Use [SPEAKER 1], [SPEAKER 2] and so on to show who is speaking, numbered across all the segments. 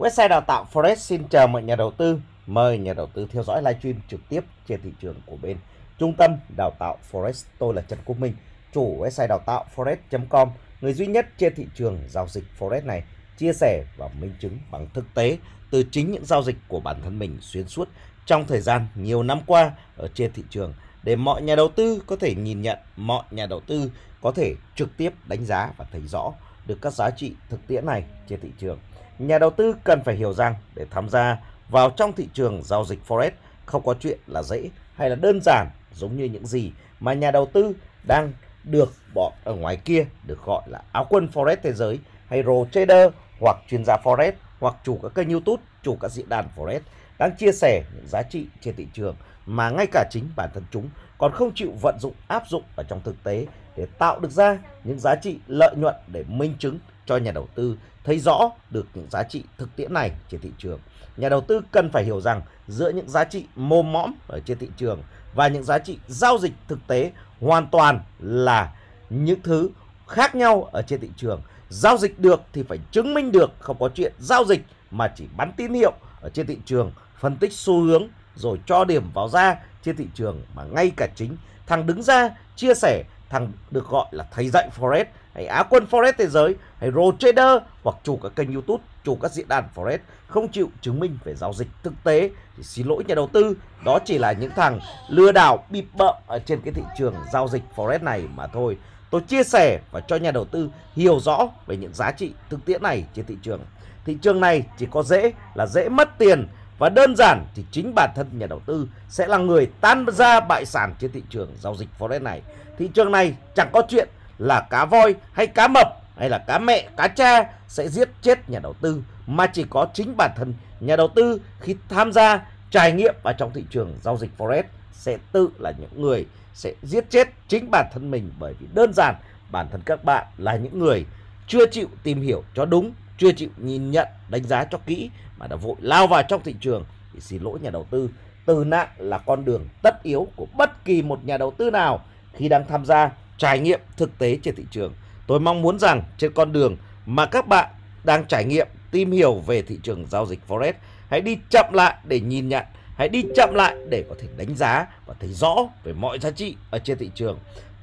[SPEAKER 1] Website đào tạo Forex xin chào mọi nhà đầu tư. Mời nhà đầu tư theo dõi livestream trực tiếp trên thị trường của bên Trung tâm Đào tạo Forex. Tôi là Trần Quốc Minh, chủ website đào tạo forex.com, người duy nhất trên thị trường giao dịch Forex này chia sẻ và minh chứng bằng thực tế từ chính những giao dịch của bản thân mình xuyên suốt trong thời gian nhiều năm qua ở trên thị trường để mọi nhà đầu tư có thể nhìn nhận, mọi nhà đầu tư có thể trực tiếp đánh giá và thấy rõ được các giá trị thực tiễn này trên thị trường nhà đầu tư cần phải hiểu rằng để tham gia vào trong thị trường giao dịch Forex không có chuyện là dễ hay là đơn giản giống như những gì mà nhà đầu tư đang được bọn ở ngoài kia được gọi là áo quân Forex thế giới hay rồ trader hoặc chuyên gia Forex hoặc chủ các kênh YouTube, chủ các diễn đàn Forex đang chia sẻ những giá trị trên thị trường mà ngay cả chính bản thân chúng còn không chịu vận dụng áp dụng ở trong thực tế để tạo được ra những giá trị lợi nhuận để minh chứng cho nhà đầu tư thấy rõ được những giá trị thực tiễn này trên thị trường. Nhà đầu tư cần phải hiểu rằng giữa những giá trị mồm mõm ở trên thị trường và những giá trị giao dịch thực tế hoàn toàn là những thứ khác nhau ở trên thị trường. Giao dịch được thì phải chứng minh được, không có chuyện giao dịch mà chỉ bắn tín hiệu ở trên thị trường, phân tích xu hướng rồi cho điểm vào ra trên thị trường mà ngay cả chính thằng đứng ra chia sẻ thằng được gọi là thầy dạy Forex hay Á à, quân Forex thế giới hay Pro Trader hoặc chủ các kênh YouTube, chủ các diễn đàn Forex không chịu chứng minh về giao dịch thực tế thì xin lỗi nhà đầu tư, đó chỉ là những thằng lừa đảo bịp bợm ở trên cái thị trường giao dịch Forex này mà thôi. Tôi chia sẻ và cho nhà đầu tư hiểu rõ về những giá trị thực tiễn này trên thị trường. Thị trường này chỉ có dễ là dễ mất tiền và đơn giản thì chính bản thân nhà đầu tư sẽ là người tan ra bại sản trên thị trường giao dịch Forex này. Thị trường này chẳng có chuyện là cá voi hay cá mập hay là cá mẹ, cá cha sẽ giết chết nhà đầu tư mà chỉ có chính bản thân nhà đầu tư khi tham gia trải nghiệm vào trong thị trường giao dịch Forex sẽ tự là những người sẽ giết chết chính bản thân mình bởi vì đơn giản bản thân các bạn là những người chưa chịu tìm hiểu cho đúng chưa chịu nhìn nhận đánh giá cho kỹ mà đã vội lao vào trong thị trường thì xin lỗi nhà đầu tư từ nạn là con đường tất yếu của bất kỳ một nhà đầu tư nào khi đang tham gia trải nghiệm thực tế trên thị trường tôi mong muốn rằng trên con đường mà các bạn đang trải nghiệm tìm hiểu về thị trường giao dịch forex hãy đi chậm lại để nhìn nhận hãy đi chậm lại để có thể đánh giá và thấy rõ về mọi giá trị ở trên thị trường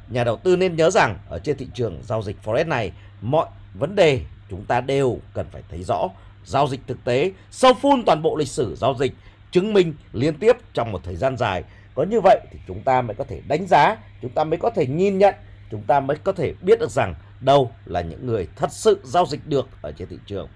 [SPEAKER 1] nhà đầu tư nên nhớ rằng ở trên thị trường giao dịch forex này mọi vấn đề chúng ta đều cần phải thấy rõ giao dịch thực tế sau phun toàn bộ lịch sử giao dịch chứng minh liên tiếp trong một thời gian dài có như vậy thì chúng ta mới có thể đánh giá chúng ta mới có thể nhìn nhận chúng ta mới có thể biết được rằng đâu là những người thật sự giao dịch được ở trên thị trường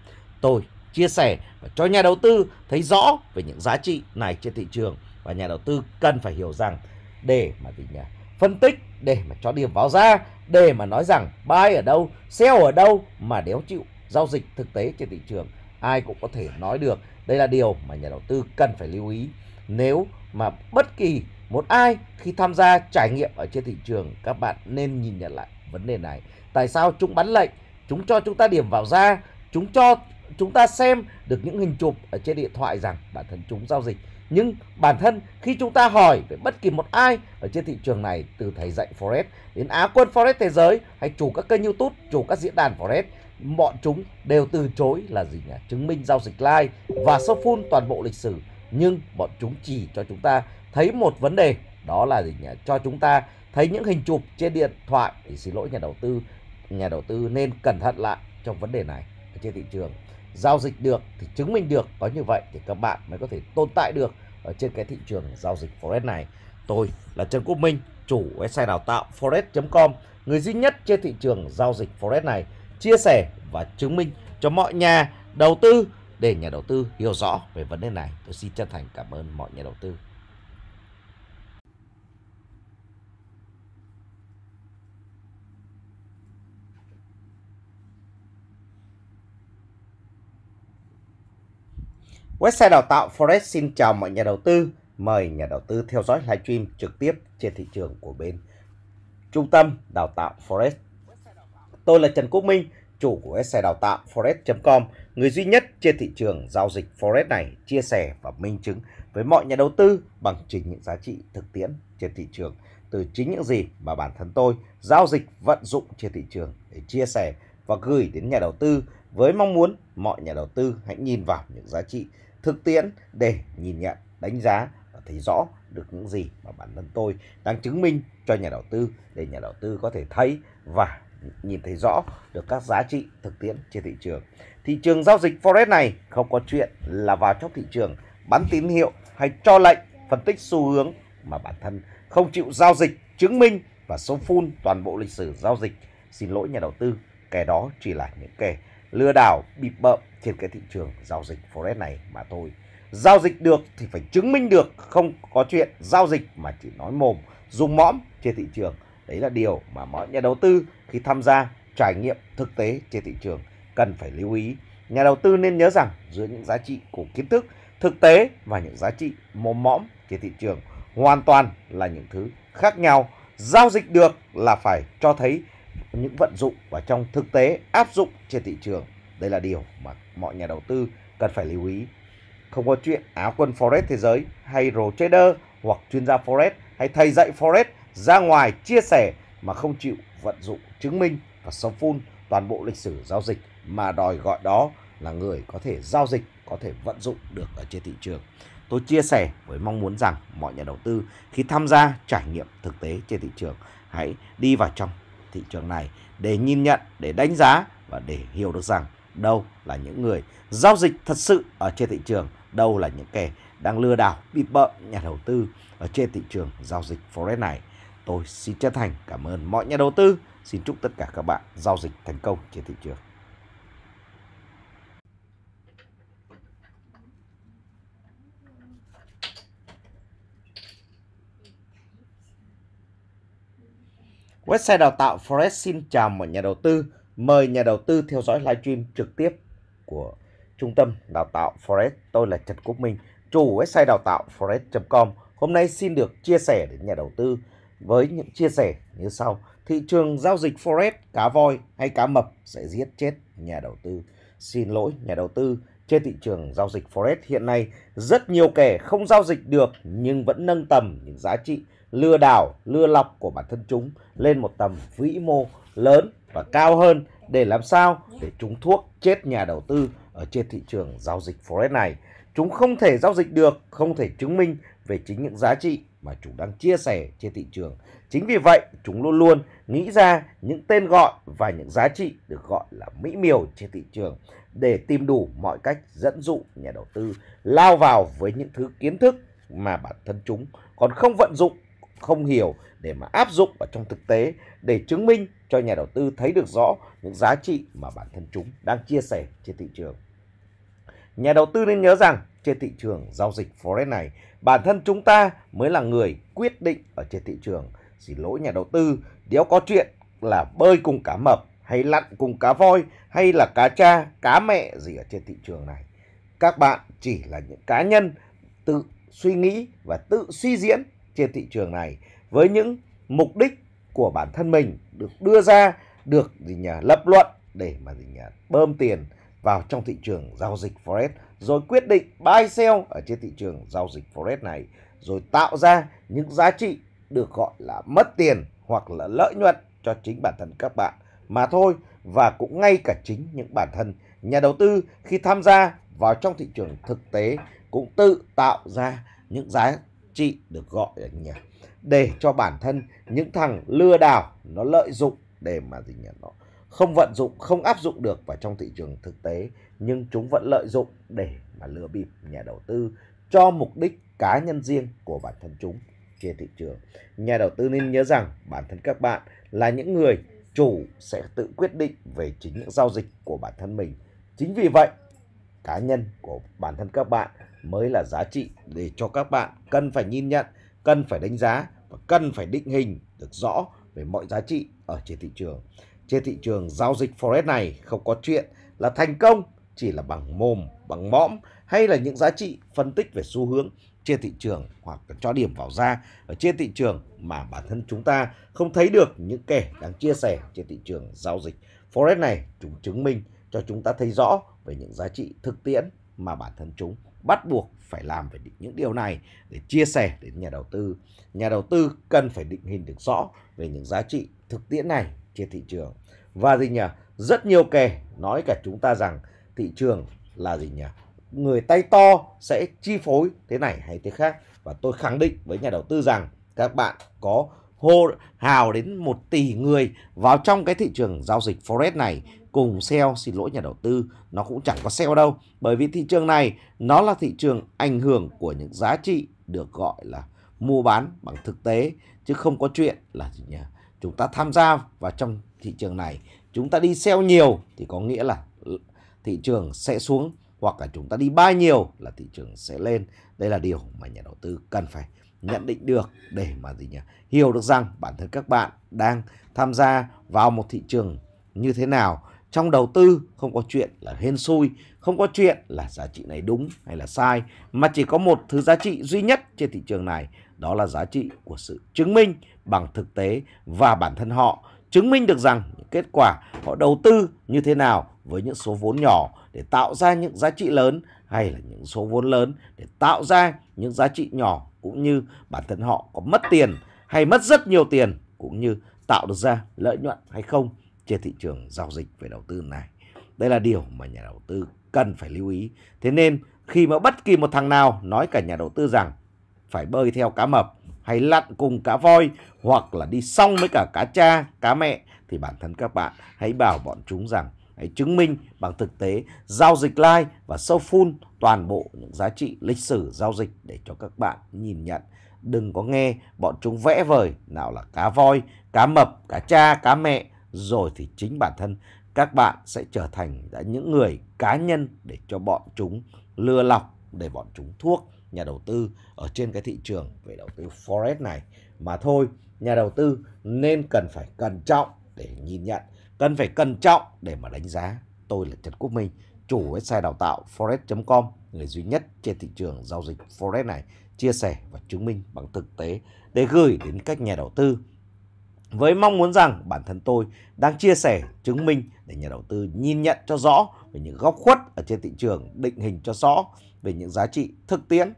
[SPEAKER 1] tôi chia sẻ và cho nhà đầu tư thấy rõ về những giá trị này trên thị trường và nhà đầu tư cần phải hiểu rằng để mà gì nhỉ phân tích để mà cho điểm vào ra, để mà nói rằng buy ở đâu, sell ở đâu mà đéo chịu giao dịch thực tế trên thị trường ai cũng có thể nói được. Đây là điều mà nhà đầu tư cần phải lưu ý. Nếu mà bất kỳ một ai khi tham gia trải nghiệm ở trên thị trường các bạn nên nhìn nhận lại vấn đề này. Tại sao chúng bắn lệnh, chúng cho chúng ta điểm vào ra, chúng cho chúng ta xem được những hình chụp ở trên điện thoại rằng bản thân chúng giao dịch nhưng bản thân khi chúng ta hỏi về bất kỳ một ai ở trên thị trường này từ thầy dạy forex đến á quân forex thế giới hay chủ các kênh youtube chủ các diễn đàn forex bọn chúng đều từ chối là gì nhỉ chứng minh giao dịch live và số full toàn bộ lịch sử nhưng bọn chúng chỉ cho chúng ta thấy một vấn đề đó là gì nhỉ cho chúng ta thấy những hình chụp trên điện thoại thì xin lỗi nhà đầu tư nhà đầu tư nên cẩn thận lại trong vấn đề này ở trên thị trường giao dịch được thì chứng minh được có như vậy thì các bạn mới có thể tồn tại được ở trên cái thị trường giao dịch forex này tôi là Trần Quốc Minh chủ website đào tạo forex.com người duy nhất trên thị trường giao dịch forex này chia sẻ và chứng minh cho mọi nhà đầu tư để nhà đầu tư hiểu rõ về vấn đề này tôi xin chân thành cảm ơn mọi nhà đầu tư Website đào tạo Forex xin chào mọi nhà đầu tư. Mời nhà đầu tư theo dõi livestream trực tiếp trên thị trường của bên Trung tâm Đào tạo Forex. Tôi là Trần Quốc Minh, chủ của website đào tạo Forex.com, người duy nhất trên thị trường giao dịch Forex này chia sẻ và minh chứng với mọi nhà đầu tư bằng chính những giá trị thực tiễn trên thị trường từ chính những gì mà bản thân tôi giao dịch vận dụng trên thị trường để chia sẻ và gửi đến nhà đầu tư với mong muốn mọi nhà đầu tư hãy nhìn vào những giá trị thực tiễn để nhìn nhận, đánh giá và thấy rõ được những gì mà bản thân tôi đang chứng minh cho nhà đầu tư để nhà đầu tư có thể thấy và nhìn thấy rõ được các giá trị thực tiễn trên thị trường. Thị trường giao dịch forex này không có chuyện là vào trong thị trường bán tín hiệu hay cho lệnh phân tích xu hướng mà bản thân không chịu giao dịch chứng minh và số phun toàn bộ lịch sử giao dịch. Xin lỗi nhà đầu tư, kẻ đó chỉ là những kẻ lừa đảo bịp bợm trên cái thị trường giao dịch forex này mà thôi. Giao dịch được thì phải chứng minh được, không có chuyện giao dịch mà chỉ nói mồm, dùng mõm trên thị trường. Đấy là điều mà mọi nhà đầu tư khi tham gia trải nghiệm thực tế trên thị trường cần phải lưu ý. Nhà đầu tư nên nhớ rằng giữa những giá trị của kiến thức, thực tế và những giá trị mồm mõm trên thị trường hoàn toàn là những thứ khác nhau. Giao dịch được là phải cho thấy những vận dụng và trong thực tế áp dụng trên thị trường. Đây là điều mà mọi nhà đầu tư cần phải lưu ý. Không có chuyện áo quân forex thế giới hay rồ trader hoặc chuyên gia forex hay thầy dạy forex ra ngoài chia sẻ mà không chịu vận dụng chứng minh và sống phun toàn bộ lịch sử giao dịch mà đòi gọi đó là người có thể giao dịch, có thể vận dụng được ở trên thị trường. Tôi chia sẻ với mong muốn rằng mọi nhà đầu tư khi tham gia trải nghiệm thực tế trên thị trường hãy đi vào trong thị trường này để nhìn nhận, để đánh giá và để hiểu được rằng đâu là những người giao dịch thật sự ở trên thị trường, đâu là những kẻ đang lừa đảo bị bợm nhà đầu tư ở trên thị trường giao dịch forex này. Tôi xin chân thành cảm ơn mọi nhà đầu tư. Xin chúc tất cả các bạn giao dịch thành công trên thị trường. Website đào tạo Forex xin chào mọi nhà đầu tư. Mời nhà đầu tư theo dõi livestream trực tiếp của Trung tâm Đào tạo Forex. Tôi là Trần Quốc Minh, chủ website đào tạo forex.com. Hôm nay xin được chia sẻ đến nhà đầu tư với những chia sẻ như sau. Thị trường giao dịch Forex, cá voi hay cá mập sẽ giết chết nhà đầu tư. Xin lỗi nhà đầu tư, trên thị trường giao dịch Forex hiện nay rất nhiều kẻ không giao dịch được nhưng vẫn nâng tầm những giá trị lừa đảo, lừa lọc của bản thân chúng lên một tầm vĩ mô lớn và cao hơn để làm sao để chúng thuốc chết nhà đầu tư ở trên thị trường giao dịch Forex này. Chúng không thể giao dịch được, không thể chứng minh về chính những giá trị mà chúng đang chia sẻ trên thị trường. Chính vì vậy, chúng luôn luôn nghĩ ra những tên gọi và những giá trị được gọi là mỹ miều trên thị trường để tìm đủ mọi cách dẫn dụ nhà đầu tư lao vào với những thứ kiến thức mà bản thân chúng còn không vận dụng không hiểu để mà áp dụng vào trong thực tế để chứng minh cho nhà đầu tư thấy được rõ những giá trị mà bản thân chúng đang chia sẻ trên thị trường. Nhà đầu tư nên nhớ rằng trên thị trường giao dịch forex này, bản thân chúng ta mới là người quyết định ở trên thị trường. Xin lỗi nhà đầu tư, nếu có chuyện là bơi cùng cá mập hay lặn cùng cá voi hay là cá cha, cá mẹ gì ở trên thị trường này. Các bạn chỉ là những cá nhân tự suy nghĩ và tự suy diễn trên thị trường này với những mục đích của bản thân mình được đưa ra, được gì nhà lập luận để mà gì nhà bơm tiền vào trong thị trường giao dịch forex rồi quyết định buy sell ở trên thị trường giao dịch forex này rồi tạo ra những giá trị được gọi là mất tiền hoặc là lợi nhuận cho chính bản thân các bạn mà thôi và cũng ngay cả chính những bản thân nhà đầu tư khi tham gia vào trong thị trường thực tế cũng tự tạo ra những giá trị được gọi là nhà để cho bản thân những thằng lừa đảo nó lợi dụng để mà gì nhỉ nó không vận dụng không áp dụng được vào trong thị trường thực tế nhưng chúng vẫn lợi dụng để mà lừa bịp nhà đầu tư cho mục đích cá nhân riêng của bản thân chúng trên thị trường nhà đầu tư nên nhớ rằng bản thân các bạn là những người chủ sẽ tự quyết định về chính những giao dịch của bản thân mình chính vì vậy cá nhân của bản thân các bạn mới là giá trị để cho các bạn cần phải nhìn nhận, cần phải đánh giá và cần phải định hình được rõ về mọi giá trị ở trên thị trường. Trên thị trường giao dịch forex này không có chuyện là thành công chỉ là bằng mồm, bằng mõm hay là những giá trị phân tích về xu hướng trên thị trường hoặc cho điểm vào ra ở trên thị trường mà bản thân chúng ta không thấy được những kẻ đang chia sẻ trên thị trường giao dịch forex này chúng chứng minh cho chúng ta thấy rõ về những giá trị thực tiễn mà bản thân chúng bắt buộc phải làm về những điều này để chia sẻ đến nhà đầu tư. Nhà đầu tư cần phải định hình được rõ về những giá trị thực tiễn này trên thị trường. Và gì nhỉ? Rất nhiều kẻ nói cả chúng ta rằng thị trường là gì nhỉ? Người tay to sẽ chi phối thế này hay thế khác. Và tôi khẳng định với nhà đầu tư rằng các bạn có hô hào đến một tỷ người vào trong cái thị trường giao dịch Forex này cùng sell xin lỗi nhà đầu tư nó cũng chẳng có sell đâu bởi vì thị trường này nó là thị trường ảnh hưởng của những giá trị được gọi là mua bán bằng thực tế chứ không có chuyện là chúng ta tham gia vào trong thị trường này chúng ta đi sell nhiều thì có nghĩa là thị trường sẽ xuống hoặc là chúng ta đi buy nhiều là thị trường sẽ lên đây là điều mà nhà đầu tư cần phải nhận định được để mà gì nhỉ hiểu được rằng bản thân các bạn đang tham gia vào một thị trường như thế nào trong đầu tư không có chuyện là hên xui không có chuyện là giá trị này đúng hay là sai mà chỉ có một thứ giá trị duy nhất trên thị trường này đó là giá trị của sự chứng minh bằng thực tế và bản thân họ chứng minh được rằng kết quả họ đầu tư như thế nào với những số vốn nhỏ để tạo ra những giá trị lớn hay là những số vốn lớn để tạo ra những giá trị nhỏ cũng như bản thân họ có mất tiền hay mất rất nhiều tiền cũng như tạo được ra lợi nhuận hay không trên thị trường giao dịch về đầu tư này. Đây là điều mà nhà đầu tư cần phải lưu ý. Thế nên khi mà bất kỳ một thằng nào nói cả nhà đầu tư rằng phải bơi theo cá mập hay lặn cùng cá voi hoặc là đi xong với cả cá cha, cá mẹ thì bản thân các bạn hãy bảo bọn chúng rằng hãy chứng minh bằng thực tế giao dịch live và sâu full toàn bộ những giá trị lịch sử giao dịch để cho các bạn nhìn nhận. Đừng có nghe bọn chúng vẽ vời nào là cá voi, cá mập, cá cha, cá mẹ rồi thì chính bản thân các bạn sẽ trở thành những người cá nhân để cho bọn chúng lừa lọc để bọn chúng thuốc nhà đầu tư ở trên cái thị trường về đầu tư forex này mà thôi nhà đầu tư nên cần phải cẩn trọng để nhìn nhận cần phải cẩn trọng để mà đánh giá tôi là trần quốc minh chủ website đào tạo forex.com người duy nhất trên thị trường giao dịch forex này chia sẻ và chứng minh bằng thực tế để gửi đến các nhà đầu tư với mong muốn rằng bản thân tôi đang chia sẻ chứng minh để nhà đầu tư nhìn nhận cho rõ về những góc khuất ở trên thị trường định hình cho rõ về những giá trị thực tiễn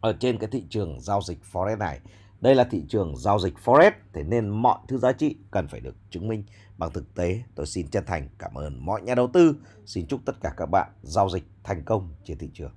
[SPEAKER 1] ở trên cái thị trường giao dịch forex này đây là thị trường giao dịch forex thế nên mọi thứ giá trị cần phải được chứng minh bằng thực tế tôi xin chân thành cảm ơn mọi nhà đầu tư xin chúc tất cả các bạn giao dịch thành công trên thị trường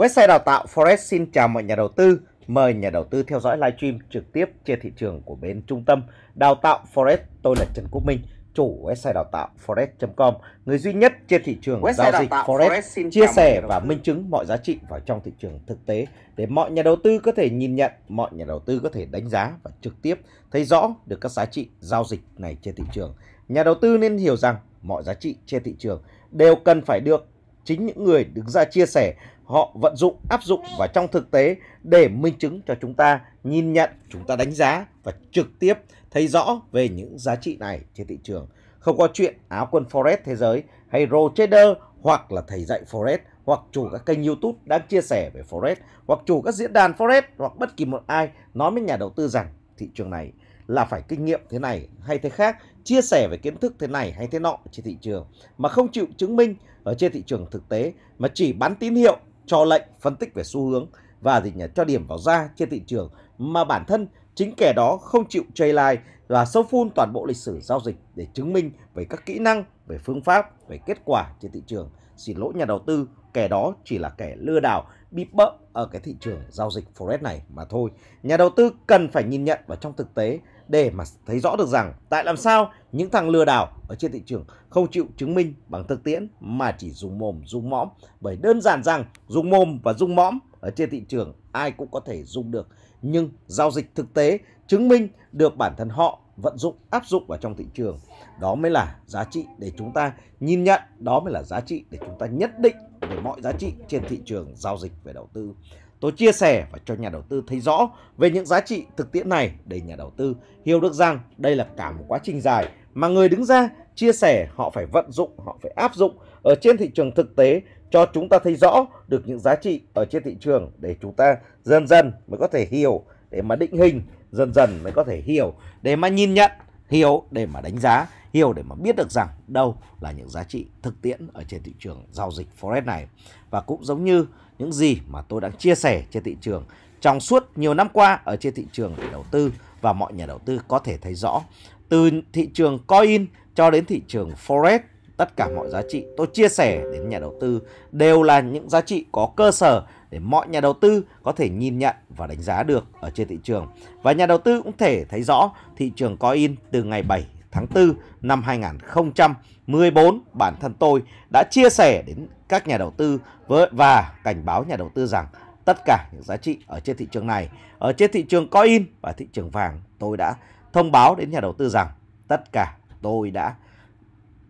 [SPEAKER 1] Website đào tạo Forex xin chào mọi nhà đầu tư. Mời nhà đầu tư theo dõi livestream trực tiếp trên thị trường của bên trung tâm đào tạo Forex. Tôi là Trần Quốc Minh, chủ website đào tạo forex.com, người duy nhất trên thị trường website giao dịch Forex, Forex chia sẻ và minh chứng mọi giá trị vào trong thị trường thực tế để mọi nhà đầu tư có thể nhìn nhận, mọi nhà đầu tư có thể đánh giá và trực tiếp thấy rõ được các giá trị giao dịch này trên thị trường. Nhà đầu tư nên hiểu rằng mọi giá trị trên thị trường đều cần phải được chính những người đứng ra chia sẻ họ vận dụng, áp dụng và trong thực tế để minh chứng cho chúng ta nhìn nhận, chúng ta đánh giá và trực tiếp thấy rõ về những giá trị này trên thị trường. Không có chuyện áo quân Forex thế giới hay Roll Trader hoặc là thầy dạy Forex hoặc chủ các kênh YouTube đang chia sẻ về Forex hoặc chủ các diễn đàn Forex hoặc bất kỳ một ai nói với nhà đầu tư rằng thị trường này là phải kinh nghiệm thế này hay thế khác, chia sẻ về kiến thức thế này hay thế nọ trên thị trường mà không chịu chứng minh ở trên thị trường thực tế mà chỉ bán tín hiệu cho lệnh phân tích về xu hướng và gì nhỉ cho điểm vào ra trên thị trường mà bản thân chính kẻ đó không chịu chơi line và sâu phun toàn bộ lịch sử giao dịch để chứng minh về các kỹ năng, về phương pháp, về kết quả trên thị trường. Xin lỗi nhà đầu tư, kẻ đó chỉ là kẻ lừa đảo, bịp bợm ở cái thị trường giao dịch Forex này mà thôi. Nhà đầu tư cần phải nhìn nhận vào trong thực tế để mà thấy rõ được rằng tại làm sao những thằng lừa đảo ở trên thị trường không chịu chứng minh bằng thực tiễn mà chỉ dùng mồm dùng mõm bởi đơn giản rằng dùng mồm và dùng mõm ở trên thị trường ai cũng có thể dùng được nhưng giao dịch thực tế chứng minh được bản thân họ vận dụng áp dụng vào trong thị trường đó mới là giá trị để chúng ta nhìn nhận đó mới là giá trị để chúng ta nhất định về mọi giá trị trên thị trường giao dịch về đầu tư Tôi chia sẻ và cho nhà đầu tư thấy rõ về những giá trị thực tiễn này để nhà đầu tư hiểu được rằng đây là cả một quá trình dài mà người đứng ra chia sẻ họ phải vận dụng, họ phải áp dụng ở trên thị trường thực tế cho chúng ta thấy rõ được những giá trị ở trên thị trường để chúng ta dần dần mới có thể hiểu để mà định hình, dần dần mới có thể hiểu để mà nhìn nhận, hiểu để mà đánh giá hiểu để mà biết được rằng đâu là những giá trị thực tiễn ở trên thị trường giao dịch forex này và cũng giống như những gì mà tôi đang chia sẻ trên thị trường trong suốt nhiều năm qua ở trên thị trường để đầu tư và mọi nhà đầu tư có thể thấy rõ từ thị trường coin cho đến thị trường forex tất cả mọi giá trị tôi chia sẻ đến nhà đầu tư đều là những giá trị có cơ sở để mọi nhà đầu tư có thể nhìn nhận và đánh giá được ở trên thị trường. Và nhà đầu tư cũng thể thấy rõ thị trường coin từ ngày 7 tháng 4 năm 2014, bản thân tôi đã chia sẻ đến các nhà đầu tư với, và cảnh báo nhà đầu tư rằng tất cả những giá trị ở trên thị trường này, ở trên thị trường coin và thị trường vàng, tôi đã thông báo đến nhà đầu tư rằng tất cả tôi đã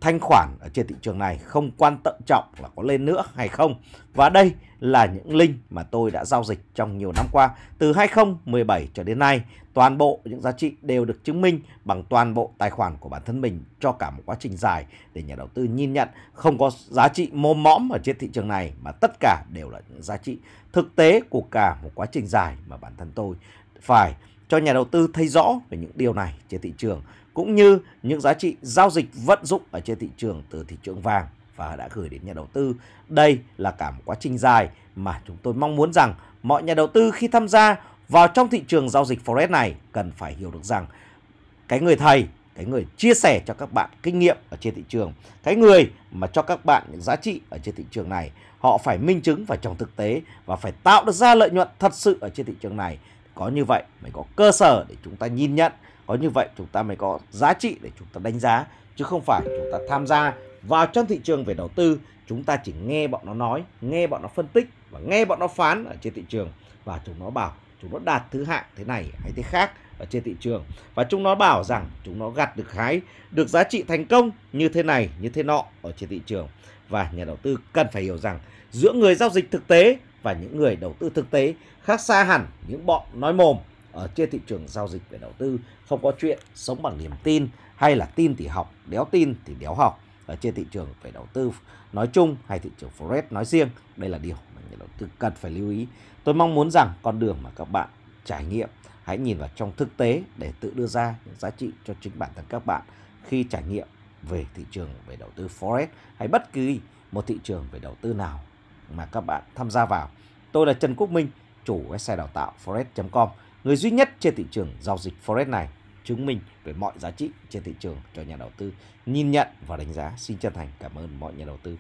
[SPEAKER 1] thanh khoản ở trên thị trường này không quan tâm trọng là có lên nữa hay không. Và đây là những link mà tôi đã giao dịch trong nhiều năm qua. Từ 2017 cho đến nay, toàn bộ những giá trị đều được chứng minh bằng toàn bộ tài khoản của bản thân mình cho cả một quá trình dài để nhà đầu tư nhìn nhận không có giá trị mồm mõm ở trên thị trường này mà tất cả đều là những giá trị thực tế của cả một quá trình dài mà bản thân tôi phải cho nhà đầu tư thấy rõ về những điều này trên thị trường cũng như những giá trị giao dịch vận dụng ở trên thị trường từ thị trường vàng và đã gửi đến nhà đầu tư. Đây là cả một quá trình dài mà chúng tôi mong muốn rằng mọi nhà đầu tư khi tham gia vào trong thị trường giao dịch forex này cần phải hiểu được rằng cái người thầy cái người chia sẻ cho các bạn kinh nghiệm ở trên thị trường, cái người mà cho các bạn những giá trị ở trên thị trường này, họ phải minh chứng và trong thực tế và phải tạo được ra lợi nhuận thật sự ở trên thị trường này. Có như vậy mới có cơ sở để chúng ta nhìn nhận có như vậy chúng ta mới có giá trị để chúng ta đánh giá chứ không phải chúng ta tham gia vào trong thị trường về đầu tư chúng ta chỉ nghe bọn nó nói nghe bọn nó phân tích và nghe bọn nó phán ở trên thị trường và chúng nó bảo chúng nó đạt thứ hạng thế này hay thế khác ở trên thị trường và chúng nó bảo rằng chúng nó gặt được hái được giá trị thành công như thế này như thế nọ ở trên thị trường và nhà đầu tư cần phải hiểu rằng giữa người giao dịch thực tế và những người đầu tư thực tế khác xa hẳn những bọn nói mồm ở trên thị trường giao dịch về đầu tư không có chuyện sống bằng niềm tin hay là tin thì học đéo tin thì đéo học ở trên thị trường về đầu tư nói chung hay thị trường forex nói riêng đây là điều mà nhà đầu tư cần phải lưu ý tôi mong muốn rằng con đường mà các bạn trải nghiệm hãy nhìn vào trong thực tế để tự đưa ra những giá trị cho chính bản thân các bạn khi trải nghiệm về thị trường về đầu tư forex hay bất kỳ một thị trường về đầu tư nào mà các bạn tham gia vào tôi là trần quốc minh chủ website đào tạo forex com người duy nhất trên thị trường giao dịch Forex này chứng minh về mọi giá trị trên thị trường cho nhà đầu tư nhìn nhận và đánh giá. Xin chân thành cảm ơn mọi nhà đầu tư.